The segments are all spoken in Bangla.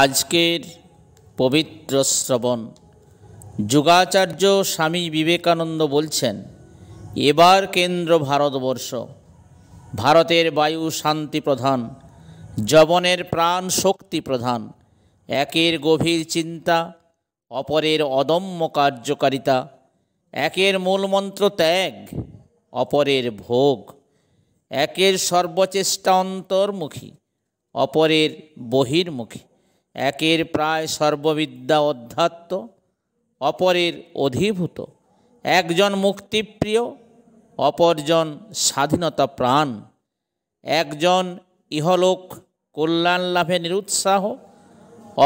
আজকের পবিত্র শ্রবণ যোগাচার্য স্বামী বিবেকানন্দ বলছেন এবার কেন্দ্র ভারতবর্ষ ভারতের বায়ু শান্তি প্রধান জবনের প্রাণ শক্তি প্রধান একের গভীর চিন্তা অপরের অদম্য কার্যকারিতা একের মূলমন্ত্র ত্যাগ অপরের ভোগ একের সর্বচেষ্টা অন্তর্মুখী অপরের বহির্মুখী একের প্রায় সর্ববিদ্যা অধ্যাত্ম অপরের অধিভূত একজন মুক্তিপ্রিয় অপরজন স্বাধীনতা প্রাণ একজন ইহলোক কল্যাণ লাভে নিরুৎসাহ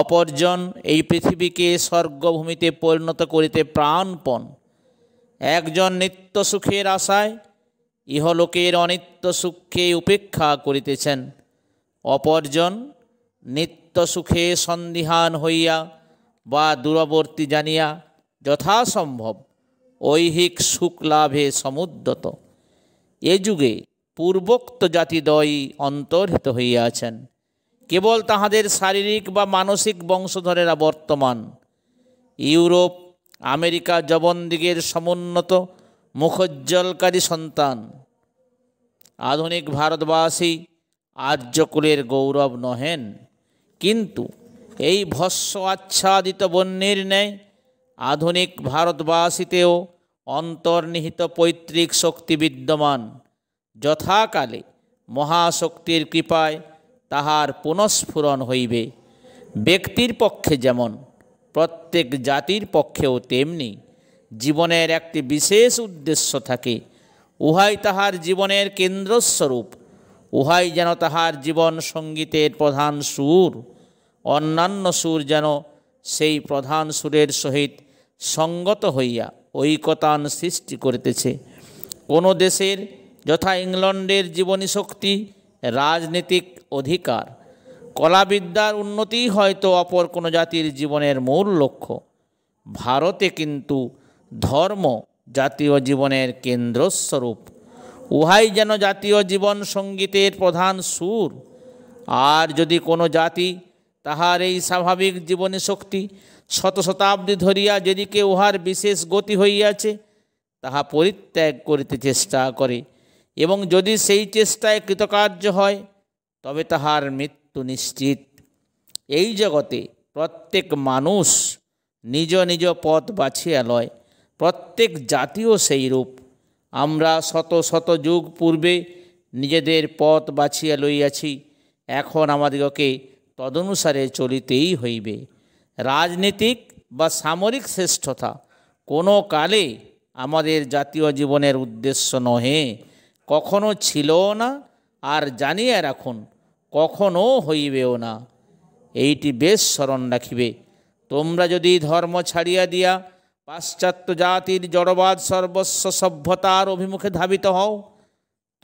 অপরজন এই পৃথিবীকে স্বর্গভূমিতে পরিণত করিতে প্রাণপণ একজন নিত্য সুখের আশায় ইহলোকের অনিত্য সুখকে উপেক্ষা করিতেছেন অপরজন নিত্য সুখে সন্দিহান হইয়া বা দূরবর্তী জানিয়া যথাসম্ভব ঐহিক সুখ লাভে সমুদ্রত এ যুগে পূর্বোক্ত জাতিদ্বয় অন্তর্হিত হইয়াছেন কেবল তাহাদের শারীরিক বা মানসিক বংশধরেরা বর্তমান ইউরোপ আমেরিকা যবনদিগের সমুন্নত মুখজ্জ্বলকারী সন্তান আধুনিক ভারতবাসী আর্যকুলের গৌরব নহেন কিন্তু এই ভস্য আচ্ছাদিত বন্যের ন্যায় আধুনিক ভারতবাসীতেও অন্তর্নিহিত পৈতৃক শক্তি বিদ্যমান যথাকালে মহাশক্তির কৃপায় তাহার পুনঃস্ফুরণ হইবে ব্যক্তির পক্ষে যেমন প্রত্যেক জাতির পক্ষেও তেমনি জীবনের একটি বিশেষ উদ্দেশ্য থাকে উহাই তাহার জীবনের কেন্দ্রস্বরূপ উহাই যেন তাহার জীবন সঙ্গীতের প্রধান সুর অন্যান্য সুর যেন সেই প্রধান সুরের সহিত সঙ্গত হইয়া ঐকতান সৃষ্টি করিতেছে কোনো দেশের যথা ইংল্যান্ডের জীবনী শক্তি রাজনীতিক অধিকার কলাবিদ্যার উন্নতি হয়তো অপর কোনো জাতির জীবনের মূল লক্ষ্য ভারতে কিন্তু ধর্ম জাতীয় জীবনের কেন্দ্রস্বরূপ উহাই যেন জাতীয় জীবন সঙ্গীতের প্রধান সুর আর যদি কোনো জাতি তাহার এই স্বাভাবিক জীবনী শক্তি শত শতাব্দী ধরিয়া যেদিকে উহার বিশেষ গতি হইয়াছে তাহা পরিত্যাগ করিতে চেষ্টা করে এবং যদি সেই চেষ্টায় কৃতকার্য হয় তবে তাহার মৃত্যু নিশ্চিত এই জগতে প্রত্যেক মানুষ নিজ নিজ পথ বাছিয়া লয় প্রত্যেক জাতিও সেই রূপ আমরা শত শত যুগ পূর্বে নিজেদের পথ বাছিয়া লইয়াছি এখন আমাদিগকে তদনুসারে চলিতেই হইবে রাজনীতিক বা সামরিক শ্রেষ্ঠতা কোনো কালে আমাদের জাতীয় জীবনের উদ্দেশ্য নহে কখনো ছিল না আর জানিয়ে রাখুন কখনো হইবেও না এইটি বেশ স্মরণ রাখিবে তোমরা যদি ধর্ম ছাড়িয়া দিয়া পাশ্চাত্য জাতির জড়বাদ সর্বস্ব সভ্যতার অভিমুখে ধাবিত হও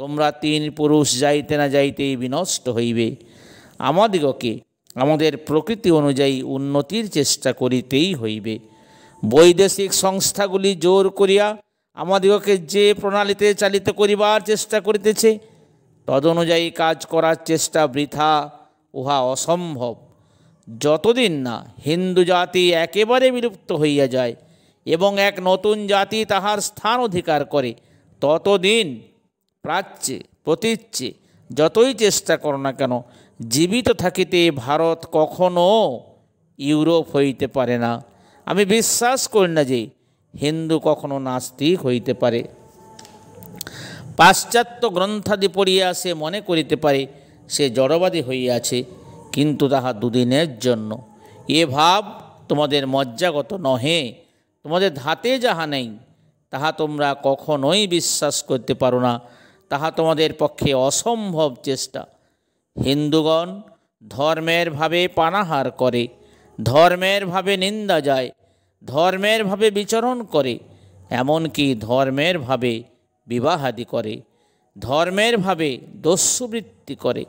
তোমরা তিন পুরুষ যাইতে না যাইতেই বিনষ্ট হইবে আমাদিগকে আমাদের প্রকৃতি অনুযায়ী উন্নতির চেষ্টা করিতেই হইবে বৈদেশিক সংস্থাগুলি জোর করিয়া আমাদিগকে যে প্রণালীতে চালিত করিবার চেষ্টা করিতেছে তদনুযায়ী কাজ করার চেষ্টা বৃথা উহা অসম্ভব যতদিন না হিন্দু জাতি একেবারে বিলুপ্ত হইয়া যায় এবং এক নতুন জাতি তাহার স্থান অধিকার করে ততদিন প্রাচ্যে প্রতীচ্যে যতই চেষ্টা করো না কেন জীবিত থাকিতে ভারত কখনো ইউরোপ হইতে পারে না আমি বিশ্বাস করি না যে হিন্দু কখনো নাস্তিক হইতে পারে পাশ্চাত্য গ্রন্থাদি পড়িয়া সে মনে করিতে পারে সে জড়বাদী হইয়াছে কিন্তু তাহা দুদিনের জন্য এ ভাব তোমাদের মজ্জাগত নহে তোমাদের ধাতে যাহা নেই তাহা তোমরা কখনোই বিশ্বাস করতে পারো না তাহা তোমাদের পক্ষে অসম্ভব চেষ্টা হিন্দুগণ ধর্মের ভাবে পানাহার করে ধর্মের ভাবে নিন্দা যায় ধর্মের ভাবে বিচরণ করে এমনকি ধর্মের ভাবে বিবাহাদি করে ধর্মের ভাবে দস্যুবৃত্তি করে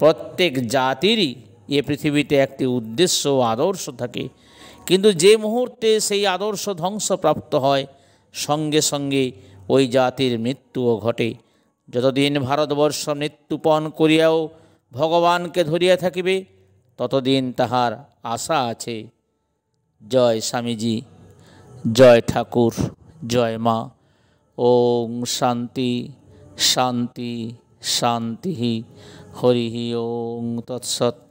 প্রত্যেক জাতিরই এ পৃথিবীতে একটি উদ্দেশ্য আদর্শ থাকে কিন্তু যে মুহূর্তে সেই আদর্শ ধ্বংসপ্রাপ্ত হয় সঙ্গে সঙ্গে ওই জাতির মৃত্যুও ঘটে যতদিন ভারতবর্ষ মৃত্যুপণ করিয়াও ভগবানকে ধরিয়া থাকিবে ততদিন তাহার আশা আছে জয় স্বামীজি জয় ঠাকুর জয় মা ওম শান্তি শান্তি শান্তি হরিহি ওং তৎসৎ